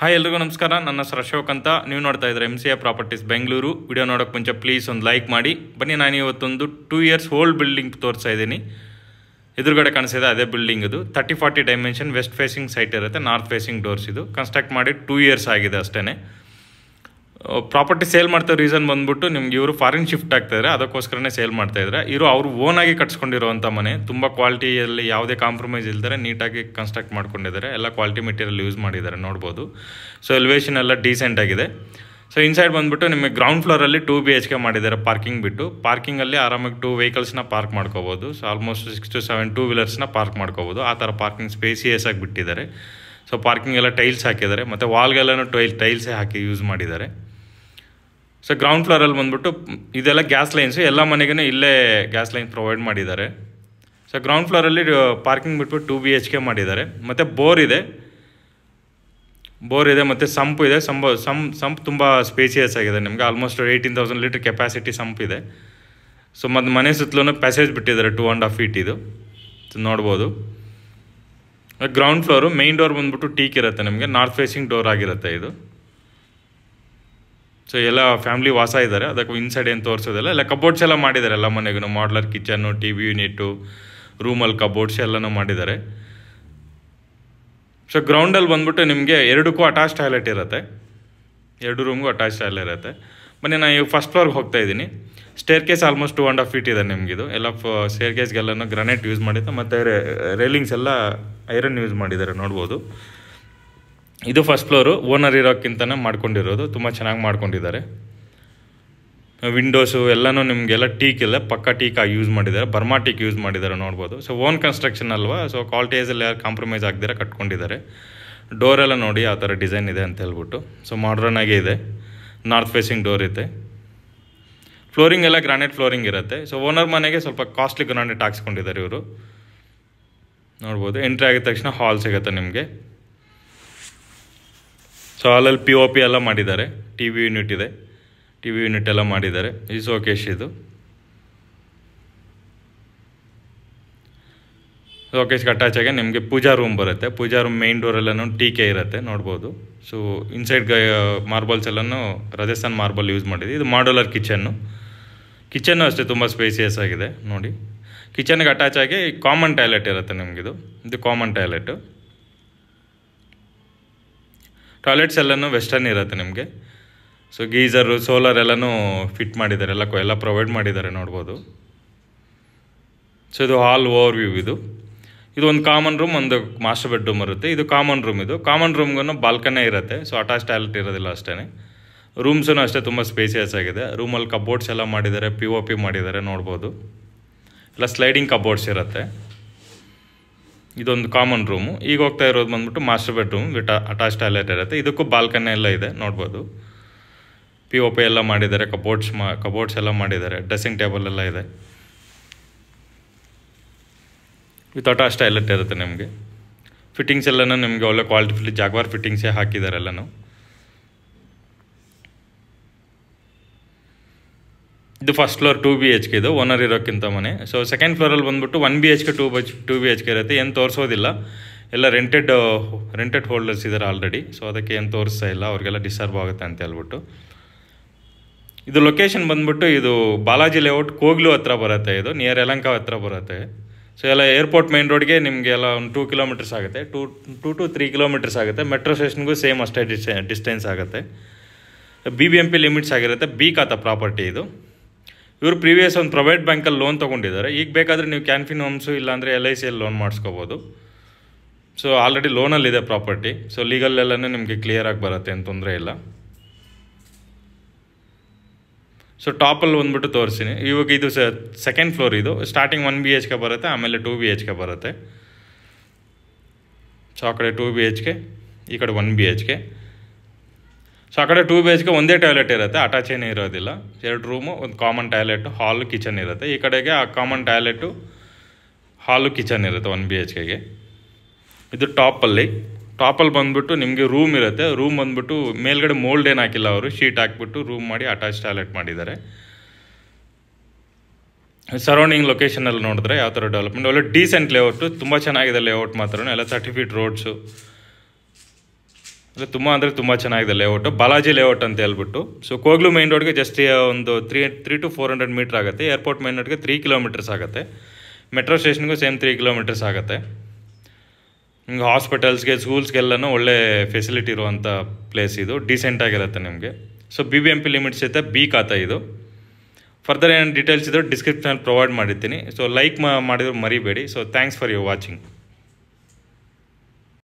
hi ಎಲ್ರಿಗೂ ನಮಸ್ಕಾರ ನನ್ನ ಹೆಸರು ಅಶೋಕ್ ಅಂತ ನೀವು ನೋಡ್ತಾ ಇದ್ದಾರೆ M C A properties Bengaluru video ನೋಡೋಕೆ ಮುಂಚೆ ಪ್ಲೀಸ್ ಒಂದು ಲೈಕ್ ಮಾಡಿ ಬನ್ನಿ ನಾನು ಇವತ್ತೊಂದು ಟೂ ಇಯರ್ಸ್ ಓಲ್ಡ್ ಬಿಲ್ಡಿಂಗ್ ತೋರಿಸ್ತಾ ಇದ್ದೀನಿ ಎದುರುಗಡೆ ಕಾಣಿಸಿದೆ ಅದೇ ಬಿಲ್ಡಿಂಗ್ ಇದು thirty forty dimension west facing site ಇರುತ್ತೆ ನಾರ್ತ್ ಫೇಸಿಂಗ್ ಡೋರ್ಸ್ ಇದು ಕನ್ಸ್ಟ್ರಕ್ಟ್ ಮಾಡಿ ಟೂ ಇಯರ್ಸ್ ಆಗಿದೆ ಅಷ್ಟೇ ಪ್ರಾಪರ್ಟಿ ಸೇಲ್ ಮಾಡ್ತಾ ರೀಸನ್ ಬಂದ್ಬಿಟ್ಟು ನಿಮ್ಗೆ ಇವರು ಫಾರಿನ್ ಶಿಫ್ಟ್ ಆಗ್ತಾಯಿದ್ರೆ ಅದಕ್ಕೋಸ್ಕರನೇ ಸೇಲ್ ಮಾಡ್ತಾ ಮಾಡ್ತಾಯಿದ್ರೆ ಇವರು ಅವರು ಓನಾಗಿ ಕಟ್ಸ್ಕೊಂಡಿರುವಂಥ ಮನೆ ತುಂಬ ಕ್ವಾಲಿಟಿಯಲ್ಲಿ ಯಾವುದೇ ಕಾಂಪ್ರಮೈಸ್ ಇಲ್ದರೆ ನೀಟಾಗಿ ಕನ್ಸ್ಟ್ರಕ್ಟ್ ಮಾಡ್ಕೊಂಡಿದ್ದಾರೆ ಎಲ್ಲ ಕ್ವಾಲಿಟಿ ಮೆಟೀರಿಯಲ್ ಯೂಸ್ ಮಾಡಿದ್ದಾರೆ ನೋಡ್ಬೋದು ಸೊ ಎಲಿವೇಷನ್ ಎಲ್ಲ ಡೀಸೆಂಟ್ ಆಗಿದೆ ಸೊ ಇನ್ಸೈಡ್ ಬಂದುಬಿಟ್ಟು ನಿಮಗೆ ಗ್ರೌಂಡ್ ಫ್ಲೋರಲ್ಲಿ ಟು ಬಿ ಎಚ್ ಕೆ ಮಾಡಿದ್ದಾರೆ ಪಾರ್ಕಿಂಗ್ ಬಿಟ್ಟು ಪಾರ್ಕಿಂಗಲ್ಲಿ ಆರಾಮಾಗಿ ಟೂ ವೆಹಿಕಲ್ಸ್ನ ಪಾರ್ಕ್ ಮಾಡ್ಕೋಬೋದು so almost six to seven two ವೀಲರ್ಸ್ನ ಪಾರ್ಕ್ ಮಾಡ್ಕೋಬೋದು ಆ ಥರ ಪಾರ್ಕಿಂಗ್ ಸ್ಪೇಸಿಯಸ್ ಆಗಿ ಬಿಟ್ಟಿದ್ದಾರೆ ಸೊ ಪಾರ್ಕಿಂಗ್ ಎಲ್ಲ ಟೈಲ್ಸ್ ಹಾಕಿದ್ದಾರೆ ಮತ್ತು ವಾಲ್ಗೆಲ್ಲನೂ ಟೈಲ್ ಟೈಲ್ಸೇ ಹಾಕಿ ಯೂಸ್ ಮಾಡಿದ್ದಾರೆ ಸೊ ಗ್ರೌಂಡ್ ಫ್ಲೋರಲ್ಲಿ ಬಂದ್ಬಿಟ್ಟು ಇದೆಲ್ಲ ಗ್ಯಾಸ್ ಲೈನ್ಸು ಎಲ್ಲ ಮನೆಗೂ ಇಲ್ಲೇ ಗ್ಯಾಸ್ ಲೈನ್ ಪ್ರೊವೈಡ್ ಮಾಡಿದ್ದಾರೆ ಸೊ ಗ್ರೌಂಡ್ ಫ್ಲೋರಲ್ಲಿ ಪಾರ್ಕಿಂಗ್ ಬಿಟ್ಬಿಟ್ಟು ಟು ಬಿ ಎಚ್ ಕೆ ಮಾಡಿದ್ದಾರೆ ಮತ್ತು ಬೋರ್ ಇದೆ ಬೋರ್ ಇದೆ ಮತ್ತು ಸಂಪ್ ಇದೆ ಸಂಪ್ ಸಂಪ್ ತುಂಬ ಸ್ಪೇಸಿಯಸ್ ಆಗಿದೆ ನಿಮಗೆ almost eighteen thousand litre capacity sump ಇದೆ ಸೊ ಮತ್ತು ಮನೆ ಸುತ್ತಲೂ ಪ್ಯಾಸೇಜ್ ಬಿಟ್ಟಿದ್ದಾರೆ ಟೂ ಆ್ಯಂಡ್ ಹಾಫ್ ಫೀಟ್ ಇದು ನೋಡ್ಬೋದು ಗ್ರೌಂಡ್ ಫ್ಲೋರು ಮೈನ್ ಡೋರ್ ಬಂದ್ಬಿಟ್ಟು ಟೀಕ್ ಇರುತ್ತೆ ನಿಮಗೆ ನಾರ್ತ್ ಫೇಸಿಂಗ್ ಡೋರ್ ಆಗಿರುತ್ತೆ ಇದು ಸೊ ಎಲ್ಲ ಫ್ಯಾಮಿಲಿ ವಾಸ ಇದ್ದಾರೆ ಅದಕ್ಕೆ ಇನ್ಸೈಡ್ ಏನು ತೋರಿಸೋದಿಲ್ಲ ಎಲ್ಲ ಕಬೋರ್ಡ್ಸ್ ಎಲ್ಲ ಮಾಡಿದ್ದಾರೆ ಎಲ್ಲ ಮನೆಗೂ modular kitchen T V unit ರೂಮಲ್ಲಿ ಕಬೋರ್ಡ್ಸ್ ಎಲ್ಲನೂ ಮಾಡಿದ್ದಾರೆ ಸೊ ಗ್ರೌಂಡಲ್ಲಿ ಬಂದ್ಬಿಟ್ಟು ನಿಮಗೆ ಎರಡಕ್ಕೂ ಅಟ್ಯಾಚ್ ಟಾಯ್ಲೆಟ್ ಇರುತ್ತೆ ಎರಡು ರೂಮ್ಗೂ ಅಟ್ಯಾಚ್ ಟಾಯ್ಲೆಟ್ ಇರುತ್ತೆ ಮನೆ ನಾನು ಈಗ ಫಸ್ಟ್ ಫ್ಲೋರ್ಗೆ ಹೋಗ್ತಾ ಇದ್ದೀನಿ staircase almost two and half feet ಇದೆ ನಿಮಗಿದು ಎಲ್ಲ ಸ್ಟೇರ್ ಕೇಸ್ಗೆಲ್ಲನೂ ಗ್ರಾನೈಟ್ ಯೂಸ್ ಮಾಡಿದ್ದೆ ಮತ್ತು ರೇಲಿಂಗ್ಸ್ ಎಲ್ಲ ಐರನ್ ಯೂಸ್ ಮಾಡಿದ್ದಾರೆ ನೋಡ್ಬೋದು ಇದು ಫಸ್ಟ್ ಫ್ಲೋರು ಓನರ್ ಇರೋಕ್ಕಿಂತನೇ ಮಾಡ್ಕೊಂಡಿರೋದು ತುಂಬ ಚೆನ್ನಾಗಿ ಮಾಡ್ಕೊಂಡಿದ್ದಾರೆ ವಿಂಡೋಸು ಎಲ್ಲನೂ ನಿಮಗೆಲ್ಲ ಟೀಕ್ ಇಲ್ಲ ಪಕ್ಕ ಆಗಿ ಯೂಸ್ ಮಾಡಿದ್ದಾರೆ ಬರ್ಮಾ ಟೀಕ್ ಯೂಸ್ ಮಾಡಿದ್ದಾರೆ ನೋಡ್ಬೋದು ಸೊ ಓನ್ ಕನ್ಸ್ಟ್ರಕ್ಷನ್ ಅಲ್ವಾ ಸೊ ಕ್ವಾಲಿಟೀಸಲ್ಲಿ ಕಾಂಪ್ರಮೈಸ್ ಆಗದಿರ ಕಟ್ಕೊಂಡಿದ್ದಾರೆ ಡೋರೆಲ್ಲ ನೋಡಿ ಆ ಥರ ಡಿಸೈನ್ ಇದೆ ಅಂತ ಹೇಳ್ಬಿಟ್ಟು ಸೊ ಮಾಡ್ರನ್ ಆಗೇ ಇದೆ ನಾರ್ತ್ ಫೇಸಿಂಗ್ ಡೋರ್ ಇದೆ ಫ್ಲೋರಿಂಗ್ ಎಲ್ಲ ಗ್ರಾನೈಟ್ ಫ್ಲೋರಿಂಗ್ ಇರುತ್ತೆ ಸೊ ಓನರ್ ಮನೆಗೆ ಸ್ವಲ್ಪ ಕಾಸ್ಟ್ಲಿ ಗ್ರಾನೈಟ್ ಹಾಕ್ಸ್ಕೊಂಡಿದ್ದಾರೆ ಇವರು ನೋಡ್ಬೋದು ಎಂಟ್ರಿ ಆಗಿದ ತಕ್ಷಣ ಹಾಲ್ ಸಿಗುತ್ತೆ ನಿಮಗೆ ಸೊ ಅಲ್ಲಲ್ಲಿ ಪಿ ಒ ಪಿ ಎಲ್ಲ ಮಾಡಿದ್ದಾರೆ ಟಿ ವಿ ಯೂನಿಟ್ ಇದೆ ಟಿ ವಿ ಯೂನಿಟ್ ಎಲ್ಲ ಮಾಡಿದ್ದಾರೆ ಈ ಸೋಕೇಶ್ ಇದು ಸೋಕೇಶ್ ಕಟ್ಟಾಚಾಗೆ ನಿಮಗೆ ಪೂಜಾ ರೂಮ್ ಬರುತ್ತೆ pooja room main T K ಇರುತ್ತೆ ನೋಡ್ಬೋದು ಸೊ ಇನ್ಸೈಡ್ ಮಾರ್ಬಲ್ಸ್ ಎಲ್ಲನೂ ರಾಜಸ್ಥಾನ್ ಮಾರ್ಬಲ್ ಯೂಸ್ ಮಾಡಿದೆ ಇದು ಮಾಡ್ಯುಲರ್ ಕಿಚನ್ನು ಕಿಚನ್ನು ಅಷ್ಟೇ ತುಂಬ ಸ್ಪೇಸಿಯಸ್ ಆಗಿದೆ ನೋಡಿ ಕಿಚನ್ಗೆ ಅಟ್ಯಾಚ್ ಆಗಿ ಕಾಮನ್ ಟಾಯ್ಲೆಟ್ ಇರುತ್ತೆ ನಿಮಗಿದು ಇದು ಕಾಮನ್ ಟಾಯ್ಲೆಟು ಟಾಯ್ಲೆಟ್ಸ್ ಎಲ್ಲನೂ ವೆಸ್ಟರ್ನ್ ಇರುತ್ತೆ ನಿಮಗೆ ಸೊ ಗೀಝರು ಸೋಲಾರ್ ಎಲ್ಲನೂ ಫಿಟ್ ಮಾಡಿದ್ದಾರೆ ಎಲ್ಲ ಎಲ್ಲ ಪ್ರೊವೈಡ್ ಮಾಡಿದ್ದಾರೆ ನೋಡ್ಬೋದು ಸೊ ಇದು ಹಾಲ್ ಓವರ್ ವ್ಯೂ ಇದು ಇದು ಒಂದು ಕಾಮನ್ ರೂಮ್ ಒಂದು ಮಾಸ್ಟರ್ ಬೆಡ್ರೂಮ್ ಇರುತ್ತೆ ಇದು ಕಾಮನ್ ರೂಮ್ ಇದು ಕಾಮನ್ ರೂಮ್ಗೂ ಬಾಲ್ಕನೇ ಇರುತ್ತೆ ಸೊ ಅಟ್ಯಾಚ್ ಟಾಯ್ಲೆಟ್ ಇರೋದಿಲ್ಲ ಅಷ್ಟೇ ರೂಮ್ಸೂ ಅಷ್ಟೇ ತುಂಬ ಸ್ಪೇಸಿಯಸ್ ಆಗಿದೆ ರೂಮಲ್ಲಿ ಕಬೋರ್ಡ್ಸ್ ಎಲ್ಲ ಮಾಡಿದ್ದಾರೆ ಪಿ ಒ ಪಿ ಮಾಡಿದ್ದಾರೆ ನೋಡ್ಬೋದು ಎಲ್ಲ ಸ್ಲೈಡಿಂಗ್ ಕಬೋರ್ಡ್ಸ್ ಇರುತ್ತೆ ಇದೊಂದು ಕಾಮನ್ ರೂಮು ಈಗ ಹೋಗ್ತಾ ಇರೋದು ಬಂದ್ಬಿಟ್ಟು master bedroom with attach toilet ಇರುತ್ತೆ ಇದಕ್ಕೂ ಬಾಲ್ಕನಿ ಎಲ್ಲ ಇದೆ ನೋಡ್ಬೋದು ಪಿ ಒ ಪಿ ಎಲ್ಲ ಮಾಡಿದ್ದಾರೆ ಕಬೋರ್ಡ್ಸ್ ಮಾ ಕಬೋರ್ಡ್ಸ್ ಎಲ್ಲ ಮಾಡಿದ್ದಾರೆ ಡ್ರೆಸ್ಸಿಂಗ್ ಟೇಬಲ್ ಎಲ್ಲ ಇದೆ ವಿತ್ ಅಟ್ಯಾಚ್ ಟಾಯ್ಲೆಟ್ ಇರುತ್ತೆ ನಿಮಗೆ ಫಿಟ್ಟಿಂಗ್ಸ್ ಎಲ್ಲನೂ ನಿಮಗೆ ಒಳ್ಳೆ ಕ್ವಾಲಿಟಿ ಫಿಲ್ ಜಾಗ್ವಾರ್ ಫಿಟ್ಟಿಂಗ್ಸೇ ಹಾಕಿದ್ದಾರೆ ಎಲ್ಲನೂ ಇದು first floor two B H K ಇದು ಓನರ್ ಇರೋಕ್ಕಿಂತ ಮನೆ ಸೊ ಸೆಕೆಂಡ್ ಫ್ಲೋರಲ್ಲಿ ಬಂದುಬಿಟ್ಟು one B H K two ಬಚ್ ಟು ಬಿ ಎಚ್ ಕೆ ಇರುತ್ತೆ ಏನು ತೋರಿಸೋದಿಲ್ಲ ಎಲ್ಲ ರೆಂಟೆಡ್ ರೆಂಟೆಡ್ ಹೋಲ್ಡರ್ಸ್ ಇದ್ದಾರೆ ಆಲ್ರೆಡಿ ಸೊ ಅದಕ್ಕೆ ಏನು ತೋರಿಸ್ತಾ ಇಲ್ಲ ಅವ್ರಿಗೆಲ್ಲ ಡಿಸ್ಟರ್ಬ್ ಆಗುತ್ತೆ ಅಂತ ಹೇಳ್ಬಿಟ್ಟು ಇದು ಲೊಕೇಶನ್ ಬಂದ್ಬಿಟ್ಟು ಇದು ಬಾಲಾಜಿ ಲೇಔಟ್ ಕೋಗ್ಲು ಹತ್ರ ಬರುತ್ತೆ ಇದು ನಿಯರ್ ಯಲಂಕ ಹತ್ರ ಬರುತ್ತೆ ಸೊ ಎಲ್ಲ ಏರ್ಪೋರ್ಟ್ ಮೈನ್ ರೋಡ್ಗೆ ನಿಮಗೆ ಎಲ್ಲ ಒಂದು ಟೂ ಕಿಲೋಮೀಟರ್ಸ್ ಆಗುತ್ತೆ two two to three kilometers ಆಗುತ್ತೆ ಮೆಟ್ರೋ ಸ್ಟೇಷನ್ಗೂ ಸೇಮ್ ಅಷ್ಟೇ ಡಿಸ್ಟೆನ್ಸ್ ಆಗುತ್ತೆ B B M P limits ಆಗಿರುತ್ತೆ ಬಿ ಕಾತ ಪ್ರಾಪರ್ಟಿ ಇದು ಇವರು ಪ್ರೀವಿಯಸ್ ಒಂದು ಪ್ರೈವೇಟ್ ಬ್ಯಾಂಕಲ್ಲಿ ಲೋನ್ ತೊಗೊಂಡಿದ್ದಾರೆ ಈಗ ಬೇಕಾದರೆ ನೀವು ಕ್ಯಾನ್ಫಿನ್ ಹೋಮ್ಸು ಇಲ್ಲಾಂದರೆ ಎಲ್ ಐ ಸಿಯಲ್ಲಿ ಲೋನ್ ಮಾಡಿಸ್ಕೋಬೋದು ಸೊ ಆಲ್ರೆಡಿ ಲೋನಲ್ಲಿದೆ ಪ್ರಾಪರ್ಟಿ ಸೊ ಲೀಗಲ್ಲೆಲ್ಲನೂ ನಿಮಗೆ ಕ್ಲಿಯರಾಗಿ ಬರುತ್ತೆ ಏನು ತೊಂದರೆ ಇಲ್ಲ ಸೊ ಟಾಪಲ್ಲಿ ಬಂದುಬಿಟ್ಟು ತೋರಿಸ್ತೀನಿ ಇವಾಗ ಇದು ಸೆಕೆಂಡ್ ಫ್ಲೋರ್ ಇದು starting one B H K ಬರುತ್ತೆ ಆಮೇಲೆ ಟೂ ಬಿ ಎಚ್ ಕೆ ಬರುತ್ತೆ ಸೊ ಆ ಕಡೆ ಟೂ ಬಿ ಎಚ್ ಕೆ ಈ ಕಡೆ one B H K so ಆ ಕಡೆ ಟೂ ಬಿ ಎಚ್ ಕೆ ಒಂದೇ ಟಾಯ್ಲೆಟ್ ಇರುತ್ತೆ ಅಟ್ಯಾಚ್ ಏನೂ ಇರೋದಿಲ್ಲ ಎರಡು ರೂಮು ಒಂದು ಕಾಮನ್ ಟಾಯ್ಲೆಟು ಹಾಲು ಕಿಚನ್ ಇರುತ್ತೆ ಈ ಕಡೆಗೆ ಆ ಕಾಮನ್ ಟಾಯ್ಲೆಟು ಹಾಲು ಕಿಚನ್ ಇರುತ್ತೆ ಒನ್ ಬಿ ಎಚ್ ಕೆಗೆ ಇದು ಟಾಪಲ್ಲಿ ಟಾಪಲ್ಲಿ ಬಂದುಬಿಟ್ಟು ನಿಮಗೆ ರೂಮ್ ಇರುತ್ತೆ ರೂಮ್ ಬಂದುಬಿಟ್ಟು ಮೇಲ್ಗಡೆ ಮೋಲ್ಡ್ ಏನು ಹಾಕಿಲ್ಲ ಅವರು ಶೀಟ್ ಹಾಕ್ಬಿಟ್ಟು ರೂಮ್ ಮಾಡಿ ಅಟ್ಯಾಚ್ ಟಾಯ್ಲೆಟ್ ಮಾಡಿದ್ದಾರೆ ಸರೌಂಡಿಂಗ್ ಲೊಕೇಶನಲ್ಲಿ ನೋಡಿದ್ರೆ ಯಾವ ಥರ ಡೆವಲಪ್ಮೆಂಟ್ ಒಳ್ಳೆ ಡೀಸೆಂಟ್ ಲೇಔಟು ತುಂಬ ಚೆನ್ನಾಗಿದೆ ಲೇಔಟ್ ಮಾತ್ರ ಎಲ್ಲ ತರ್ಟಿ ಫೀಟ್ ರೋಡ್ಸು ಅಂದರೆ ತುಂಬ ಅಂದರೆ ತುಂಬ ಚೆನ್ನಾಗಿದೆ ಲೇಔಟು ಬಾಲಾಜಿ ಲೇಔಟ್ ಅಂತ ಹೇಳ್ಬಿಟ್ಟು ಸೊ ಕೋಗ್ಲು ಮೈನ್ ರೋಡ್ಗೆ ಜಸ್ಟ್ ಒಂದು three three to four hundred metre ಆಗುತ್ತೆ ಏರ್ಪೋರ್ಟ್ ಮೈನ್ ರೋಡ್ಗೆ ತ್ರೀ ಕಿಲೋಮೀಟರ್ಸ್ ಆಗುತ್ತೆ ಮೆಟ್ರೋ ಸ್ಟೇಷನ್ಗೂ ಸೇಮ್ ತ್ರೀ ಕಿಲೋಮೀಟರ್ಸ್ ಆಗುತ್ತೆ ಹಿಂಗೆ ಹಾಸ್ಪಿಟಲ್ಸ್ಗೆ ಸ್ಕೂಲ್ಸ್ಗೆಲ್ಲನೂ ಒಳ್ಳೆ ಫೆಸಿಲಿಟಿ ಇರುವಂಥ ಪ್ಲೇಸ್ ಇದು ಆಗಿರುತ್ತೆ ನಿಮಗೆ so B B M P limits ಸಹಿತ ಬಿ ಖಾತಾ ಇದು ಫರ್ದರ್ ಏನು ಡೀಟೇಲ್ಸ್ ಇದ್ದರೂ ಡಿಸ್ಕ್ರಿಪ್ಷನಲ್ಲಿ ಪ್ರೊವೈಡ್ ಮಾಡಿರ್ತೀನಿ ಸೊ ಲೈಕ್ ಮಾಡಿದ್ರು ಮರಿಬೇಡಿ so thanks for your watching